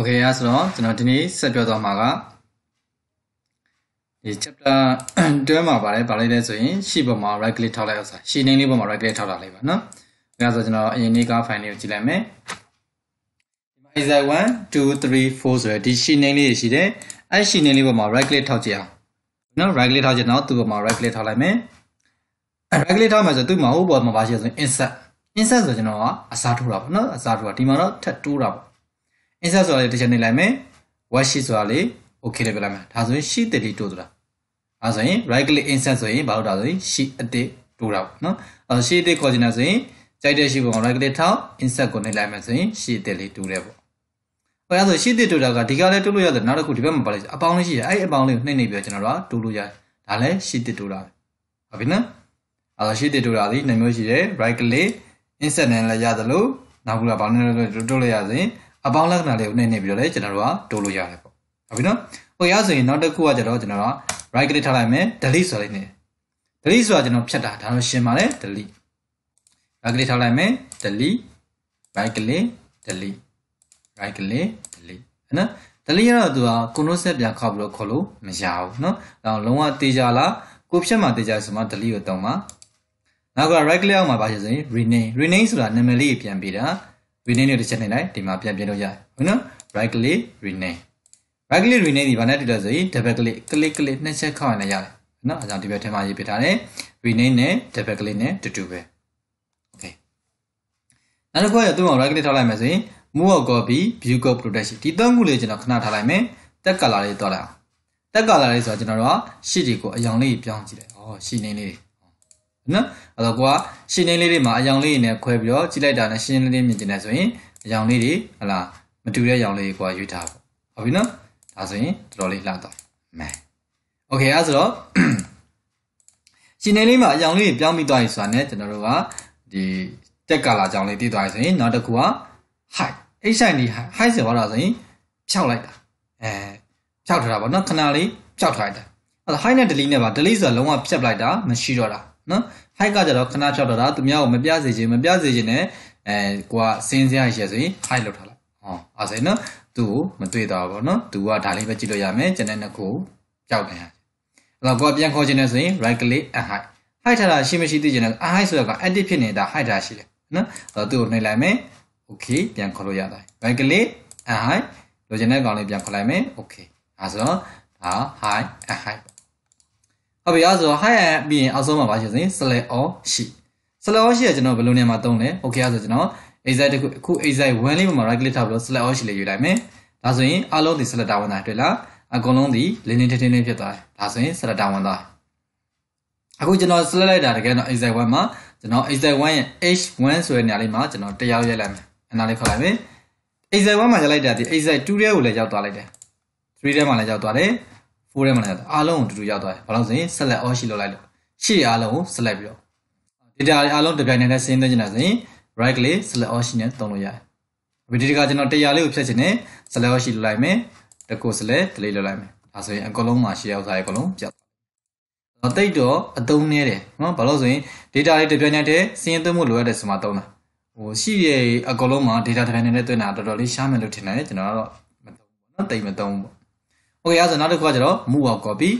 โอเคอ่ะဆိုတော့ကျွန်တော်ဒီနေ့ဆက်ပြောသွားမှာကဒီ chapter တွဲမှာဗါလဲဗါလဲလဲဆိုရင်ရှေ့ဘက်မှာ right click ထောက်လိုက်အောင်ဆိုရှေ့နှင်းလေးဘက်မှာ right click ထောက်တာလေးပါเนาะဒါဆိုကျွန်တော်အရင်နေ့က file လေးကိုကြည့်လိုက်မယ်ဒီမှာ is 1 2 3 4ဆိုရယ်ဒီရှေ့နှင်းလေးရှိတယ်အဲ့ရှေ့နှင်းလေးဘက်မှာ right click ထောက်ကြည့်အောင်เนาะ right click ထောက်ကြည့်တော့သူ့ဘက်မှာ right click ထောက်လိုက်မယ် right click ထောက်မယ်ဆိုသူ့မှာဟိုဘက်မှာပါရှိဆိုရင် insert insert ဆိုကျွန်တော်ကအစားထိုးတာပေါ့เนาะအစားထိုးတာဒီမှာတော့ထပ်တိုးတာပေါ့ insert ဆိုတာလေးတစ်ချက်နေလိုက်မယ် worksheet ဆိုတာလေး okay လေးပြလိုက်မယ်ဒါဆိုရင် sheet တစ်လေးတိုးသလားအဲဆိုရင် right click insert ဆိုရင်ဘာလို့ဒါဆိုရင် sheet အတစ်တိုးတာပေါ့နော်အဲ sheet အတစ်ခေါ်ချင်တာဆိုရင်ကြိုက်တဲ့ sheet ကို right click ထောက် insert ကိုနေလိုက်မယ်ဆိုရင် sheet အတစ်လေးတိုးတယ်ပေါ့ဟိုအဲဆို sheet အတစ်တိုးတာကဒီကလည်းတိုးလို့ရတယ်နောက်တစ်ခုဒီဘက်မှာပါလိုက်အပေါင်းလေးရှိတယ်အဲ့အပေါင်းလေးကိုနှိမ့်နှိမ့်ပြီးတော့ကျွန်တော်တို့ကတိုးလို့ရတယ်ဒါလည်း sheet အတစ်တိုးတာပဲဟုတ်ပြီနော်အဲ sheet အတစ်တိုးတာဒီနှမျိုးရှိတယ် right click insert နဲ့လည်းရသလိုနောက်ကဘာနဲ့လဲတိုးလို့ရဆိုရင်အပေါင်းလက္ခဏာလေးကိုနှိမ့်နေပြီးတော့လည်းကျွန်တော်တို့ကတိုးလို့ရတယ်ပေါ့ဟုတ်ပြီနော်ဟိုရဆိုရင်နောက်တစ်ခုကကျတော့ကျွန်တော်က right click ထားလိုက်မယ် delete ဆိုလိုက်နေ delete ဆိုတာကျွန်တော်ဖြတ်တာဒါတော့ရှင်းပါတယ် delete right click ထားလိုက်မယ် delete right click delete right click delete နော် delete ရတော့သူက control set ပြန်ခောက်ပြီးတော့ခေါ်လို့မရဘူးနော်ဒါလုံးဝတေးကြလားကိုဖြတ်မှတေးကြဆိုမှ delete ကိုတောင်းမှာနောက်က right click အောင်မှာပါရှင်ဆိုရင် rename rename ဆိုတာနာမည်လေးပြန်ပေးတာ rename နဲ့တစ်ချက်နဲ့လိုက်ဒီမှာပြန်ပြင်လို့ရတယ်ဟုတ်နော် right click rename right click rename ဒီဘာနဲ့တူလဲဆိုရင် double click click click နှစ်ချက်ခောက်ရင်လည်းရတယ်နော်အဲကြောင့်ဒီဘက်ထဲမှာရေးပြထားတယ် rename နဲ့ double click နဲ့တူတူပဲ okay နောက်တစ်ခုကသူ့မှာ right click ထားလိုက်မယ်ဆိုရင် move or copy view code protection ဒီသုံးခုလေးကျွန်တော်ခဏထားလိုက်မယ်တက် color လေးတွားလိုက်အောင်တက် color လေးဆိုတော့ကျွန်တော်တို့က sheet တွေကိုအယောင်လေးပြောင်းကြည့်တယ်ဩ sheet name လေးတွေနော်အဲ့တော့ကိုကရှင်းလင်းလေးတွေမှာအယောင်လေးတွေနဲ့ခွဲပြီးတော့ကြည့်လိုက်တာနဲ့ရှင်းလင်းလေးမြင်ကျင်တယ်ဆိုရင်အယောင်လေးတွေဟလာမတူတဲ့အယောင်လေးတွေကိုကရွေးထားပေါ့ဟုတ်ပြီနော်ဒါဆိုရင်တော်တော်လေးလှတော့မယ်โอเคအဲ့ဆိုတော့ရှင်းလင်းလေးမှာအယောင်လေးတွေပြောင်းပြီးသွားပြီဆိုတာနဲ့ကျွန်တော်တို့ကဒီတက်ကာလာကြောင်လေးတည်သွားပြီဆိုရင်နောက်တစ်ခုက height HID height ဆိုတော့ဆိုရင်ဖြောက်လိုက်တာအဲဖြောက်ထားတာပေါ့နော်ခဏလေးဖြောက်ထားလိုက်တာအဲ့တော့ height နဲ့ delete နဲ့ပါ delete ဆိုတာလုံးဝဖြတ်ပလိုက်တာမရှိတော့တာနော် high ကကြတော့ခဏဖြောက်တော့တာသူများကိုမပြစေချင်မပြစေချင်နဲ့အဲကိုကစင်းစရာရှယ်ဆိုရင် high လောက်ထားလိုက်ဟောအဲ့ဆိုင်နော်သူ့ကိုမတွေ့တော့ဘူးနော်သူကဒါလေးပဲကြည့်လို့ရမယ်ကျွန်တဲ့နှစ်ခုပျောက်တယ်အဲ့တော့ကိုကပြန်ခေါ်ချင်တယ်ဆိုရင် right click and high high ထားတာရှိမရှိသိချင်တယ် high ဆိုတော့က active ဖြစ်နေတာ high ထားရှိတယ်နော်အဲ့တော့သူ့ကိုနှိပ်လိုက်မယ် okay ပြန်ခေါ်လို့ရပါတယ် right click and high လိုချင်တဲ့ကောင်လေးပြန်ခေါ်လိုက်မယ် okay အဲ့ဆိုတော့ဒါ high and high ဟုတ်ပြီအဲ့ဆိုဟိုင်းပြီးရင်အောက်ဆုံးမှာပါရှိစဉ် slash all ရှိ slash all ရှိရကျွန်တော်ဘယ်လိုနေရာမှာသုံးလဲ okay အဲ့ဆိုကျွန်တော် exact တစ်ခုအခု exact 1လေးပေါ်မှာ right click ထားပြီးတော့ slash all ရှိလေးယူလိုက်မယ်ဒါဆိုရင်အားလုံးဒီ slash တာဝန်တာတွေ့လားအကုန်လုံးဒီလင်းလင်းထင်းထင်းလေးဖြစ်သွားတယ်ဒါဆိုရင် slash တာဝန်တာအခုကျွန်တော် slash လိုက်တာတကယ်တော့ exact 1မှာကျွန်တော် exact 1ရဲ့ h1 ဆိုတဲ့နေရာလေးမှာကျွန်တော်တရားရိုက်လိုက်မယ်အနားလေးခေါ်လိုက်မယ် exact 1မှာရိုက်လိုက်တာဒီ exact 2ရဲ့ကိုလည်းရောက်သွားလိုက်တယ်3ထဲမှာလည်းရောက်သွားတယ်4ထဲမှာလည်းအားလုံးကိုတူတူရောက်သွားတယ်ဘာလို့ဆိုရင် select all ရှိလောက်လိုက်လို့ရှေ့အားလုံးကို select ပြီးတော့ data တွေအားလုံးတစ်ပြိုင်တည်းနဲ့ဆင်းသွင်းချင်တာဆိုရင် right click select all ရှိနဲ့တုံးလို့ရတယ်ဗီဒီယိုကကျွန်တော်100လေးကိုဖြတ်ချင်တယ် select all ရှိလောက်လိုက်မယ်တကူ select delete လောက်လိုက်မယ်ဒါဆိုရင်အကုန်လုံးမှာရှေ့ရောက်သွားတယ်အကုန်လုံးပြတ်တော့တိတ်တော့အတုံးနေတယ်နော်ဘာလို့ဆိုရင် data တွေတစ်ပြိုင်တည်းဆင်းသွင်းမှုလိုအပ်တယ်ဆိုမှတုံးတာဟိုရှိရအကုန်လုံးမှာ data တစ်ပြိုင်တည်းနဲ့သွင်းတာတော်တော်လေးရှားမယ်လို့ထင်တယ်ကျွန်တော်ကတော့မတုံးဘူးเนาะတိတ်မတုံးဘူးโอเคအဲ့ဆိုနောက်တစ်ခုကကျတော့ move out copy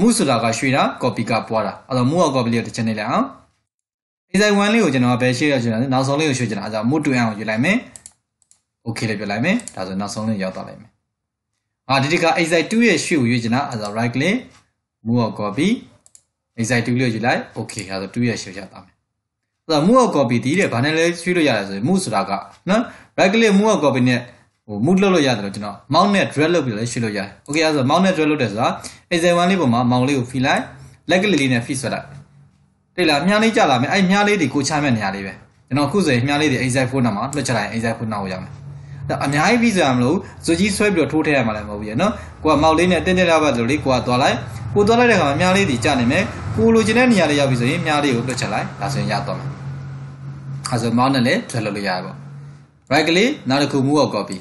move ဆိုတာကရွှေတာ copy ကပွားတာအဲ့တော့ move out copy လေးကိုတစ်ချက်နေလိုက်အောင် design 1လေးကိုကျွန်တော်ပဲရှေ့ရရွှေတာနောက်ဆုံးလေးကိုရွှေချင်တာအဲ့ဒါ move to end ကိုရွှေလိုက်မယ် okay လေးပြလိုက်မယ်ဒါဆိုနောက်ဆုံးလေးရောက်သွားလိုက်မယ်အာဒီတခါ exit 2ရဲ့ရွှေကိုရွှေချင်တာအဲ့ဒါ right click move out copy exit 2လေးကိုရွှေလိုက် okay အဲ့ဒါ2ရဲ့ရွှေရသွားမယ်အဲ့တော့ move out copy ဒီတဲ့ဘာနဲ့လဲရွှေလို့ရတယ်ဆိုရင် move ဆိုတာကနော် right click move out copy နဲ့ဟို mood လုပ်လို့ရတယ်လို့ကျွန်တော် mount နဲ့ drag လုပ်ပြီးတော့လည်းရွှေ့လို့ရတယ်။ Okay အဲ့ဒါဆို mount နဲ့ drag လုပ်တယ်ဆိုတာ A71 လေးပေါ်မှာ mount လေးကို free လိုက်လက်ကလေးလေးနဲ့ free ဆွဲလိုက်။တိတ်လားမြားလေးကြလာမယ်။အဲ့မြားလေးတွေကိုချမဲ့နေရာလေးပဲ။ကျွန်တော်အခုဆိုရင်မြားလေးတွေ A74 နားမှာလွှတ်ချလိုက် A74 နားကိုရမယ်။အများကြီးပြီးစရာမလိုဇွကြီးဆွဲပြီးတော့ထိုးထည့်ရမှာလည်းမဟုတ်ဘူးရနော်ကိုကမောက်လေးနဲ့တင်းတင်းထားပါလို့လေးကိုကသွားလိုက်ကိုသွားလိုက်တဲ့ခါမှာမြားလေးတီကြနိုင်မယ်ကိုလိုချင်တဲ့နေရာလေးရောက်ပြီဆိုရင်မြားလေးကိုပြတ်ချက်လိုက်ဒါဆိုရင်ရသွားမှာအဲဆိုမောင်းနဲ့လည်းထွက်လို့ရရပါ right ကလေးနောက်တစ်ခု move ကို copy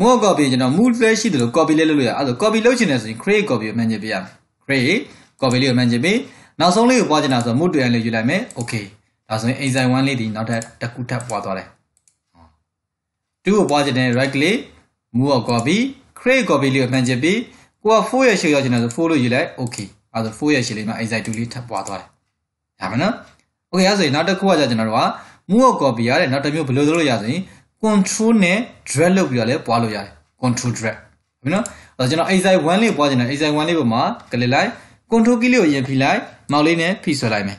မို့ copy ကျွန်တော် mood လည်းရှိတယ်လို့ copy လည်းလုပ်လို့ရအဲ့ဒါ copy လုပ်ချင်တယ်ဆိုရင် create copy ကိုမှန်ချင်ပြရမယ် create copy လေးကိုမှန်ချင်ပြီးနောက်ဆုံးလေးကိုပွားချင်တာဆို mood 2လေးယူလိုက်မယ် okay ဒါဆိုရင် enzyme 1လေးဒီနောက်ထပ်တစ်ခုထပ်ပွားသွားတယ်2ကိုပွားချင်တယ် right click move or copy create copy လေးကိုမှန်ချင်ပြီးကိုက4ရဲ့ရှေ့ရောက်ချင်တယ်ဆို4လို့ယူလိုက် okay အဲ့ဒါ4ရဲ့ရှေ့လေးမှာ enzyme 2လေးထပ်ပွားသွားတယ်ဒါမှမဟုတ် okay အဲ့ဒါဆိုရင်နောက်တစ်ခုကじゃကျွန်တော်တို့က move or copy ရတဲ့နောက်တစ်မျိုးဘယ်လိုလုပ်လို့ရဆိုရင် control နဲ့ drag လုပ်ပြီးတော့လည်းပွားလို့ရတယ် control drag ဟုတ်ပြီနော်အဲ့ကျွန်တော် exercise 1လေးပွားကျင်တယ် exercise 1လေးပေါ်မှာကလစ်လိုက် control key လေးကိုရင်ဖိလိုက်မောက်လေးနဲ့ဖိဆွဲလိုက်မယ်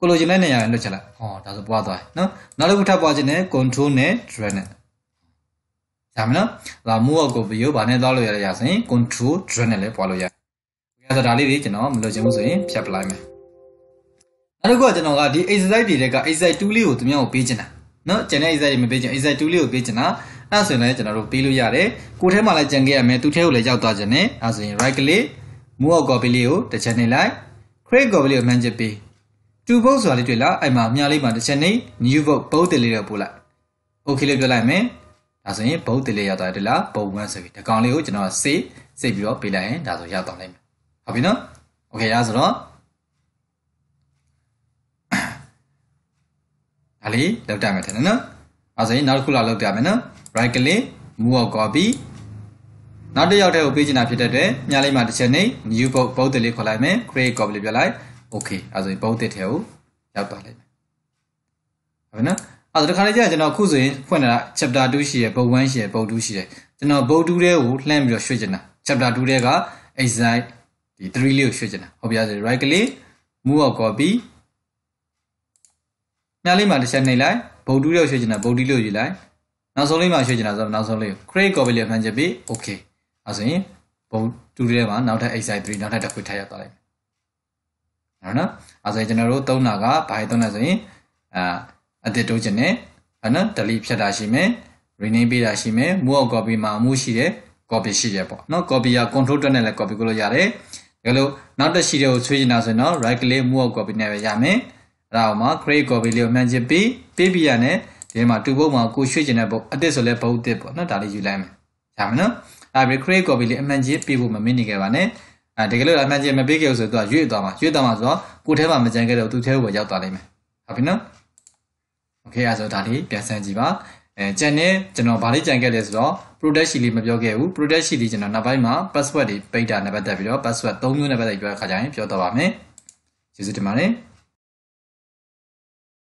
ကိုလိုချင်တဲ့နေရာကိုလွတ်ချလိုက်ဟောဒါဆိုပွားသွားတယ်နော်နောက်တစ်ခုထပ်ပွားကျင်တယ် control နဲ့ drag နဲ့ဒါမနော်ဒါမူအကိုဗီယိုဗာနဲ့သွားလို့ရတဲ့ရာဆိုရင် control drag နဲ့လည်းပွားလို့ရတယ်ဒါဆိုဒါလေးတွေကျွန်တော်မလွတ်ချင်ဘူးဆိုရင်ဖြတ်ပလိုက်မယ်နောက်တစ်ခုကကျွန်တော်ကဒီ exercise တွေတက်က exercise 2လေးကိုသူများကိုပေးချင်တာနော်ကျန်တဲ့ exact တွေမပေးချင် exact 2လေးကိုပေးချင်တာအဲ့ဆိုရင်လည်းကျွန်တော်တို့ပေးလို့ရတယ်ကိုထဲမှာလည်းကြံခဲ့ရမယ်သူထဲကိုလည်းရောက်သွားကြတယ်အဲ့ဆိုရင် right click move out copy လေးကိုတစ်ချက်နှိပ်လိုက် create copy လေးကို manage ပေး to vote ဆိုတာလေးတွေ့လားအဲ့မှာအများလေးမှာတစ်ချက်နှိပ် new vote ဘုတ်တလေးတွေပို့လိုက် okay လေးပြလိုက်မယ်ဒါဆိုရင်ဘုတ်တလေးရောက်သွားတယ်တွေ့လားဘုံဝမ်းဆိုပြီးဒီကောင်လေးကိုကျွန်တော် save save ပြီးတော့ပေးလိုက်ရင်ဒါဆိုရောက်သွားလိမ့်မယ်ဟုတ်ပြီနော် okay ဒါဆိုတော့ဒါလေးလောက်တမယ်ထင်တယ်နော်အဲဆိုရင်နောက်တစ်ခုလောက်လောက်ပြမယ်နော် right click move or copy နောက်တစ်ယောက်တည်းကိုပေးချင်တာဖြစ်တဲ့အတွက်ညလိုက်မှာတစ်ချက်နဲ့ new book ပုံသစ်လေးခေါ်လိုက်မယ် create copy လေးပြလိုက် okay အဲဆိုရင်ပုံသစ်ထဲကိုရောက်သွားလိုက်မယ်ဟုတ်ပြီနော်အဲ့တော့ဒီခါလေးကျကျွန်တော်ခုဆိုရင်ဖွင့်လာ chapter 2ရှိရယ်ပုံ1ရှိရယ်ပုံ2ရှိရယ်ကျွန်တော်ပုံ2တဲကိုလှမ်းပြီးတော့ရွှေ့ချင်တာ chapter 2တဲက exact ဒီ3လေးကိုရွှေ့ချင်တာဟုတ်ပြားဆို right click move or copy ။ညာလေးမှာတစ်ချက်နှိပ်လိုက်ဗုဒ္ဓလို့ရွှေ့ချင်တာဗုဒ္ဓလို့ယူလိုက်။နောက်ဆုံးလေးမှာရွှေ့ချင်တာဆိုတော့နောက်ဆုံးလေးကို create copy လေးမှန်ချက်ပြီး okay ။အဲဆိုရင်ဗုဒ္ဓတွေမှာနောက်ထပ် exercise 3နောက်ထပ်တစ်ခွေထပ်ရသွားလိုက်။ဟုတ်နော်။အဲဆိုရင်ကျွန်တော်တို့သုံးတာကဘာတွေသုံးလဲဆိုရင်အာအသစ်တိုးခြင်းနဲ့ဘာနော် delete ဖြတ်တာရှိမယ်။ rename ပေးတာရှိမယ်။ move copy မှာ move ရှိတယ် copy ရှိတယ်ပေါ့နော် copy က control တွက်နဲ့လည်း copy ကိုလို့ရတယ်။ဒါလို့နောက်တက်ရှိတဲ့ကိုဆွေးချင်တာဆိုရင်တော့ right click move copy နဲ့ပဲရမယ်။အဲ့ဒါအောင်မှာ credit copy လေးကိုမှန်ချစ်ပြီးပေးပြရနဲ့ဒီမှာတူပုတ်မှာကိုရွှေ့ကျင်တဲ့ပုတ်အတစ်ဆိုလဲပုတ်တစ်ပေါ့နော်ဒါလေးယူလိုက်မယ်ရမယ်နော်အဲ့ဒါပြီး credit copy လေးအမှန်ချစ်ပေးဖို့မမင်းနေခဲ့ပါနဲ့အဲတကယ်လို့အမှန်ချစ်မပေးခဲ့ဘူးဆိုတော့သူကရွေ့သွားမှာရွေ့သွားမှာဆိုတော့ကိုထဲမှာမကြံခဲ့တော့သူထဲကိုပဲရောက်သွားလိမ့်မယ်ဟုတ်ပြီနော်โอเคအဲဆိုဒါလေးပြန်ဆန်းကြည့်ပါအဲကြံနေကျွန်တော်ဗားလေးကြံခဲ့လဲဆိုတော့ product sheet လေးမပြောခဲ့ဘူး product sheet ဒီကျွန်တော်နောက်ပိုင်းမှာ password တွေပိတ်တာနဲ့ပတ်သက်ပြီးတော့ password ၃မျိုးနဲ့ပတ်သက်ပြီးတော့ခါကြရင်ပြောတော့ပါမယ်ကျေးဇူးတင်ပါတယ်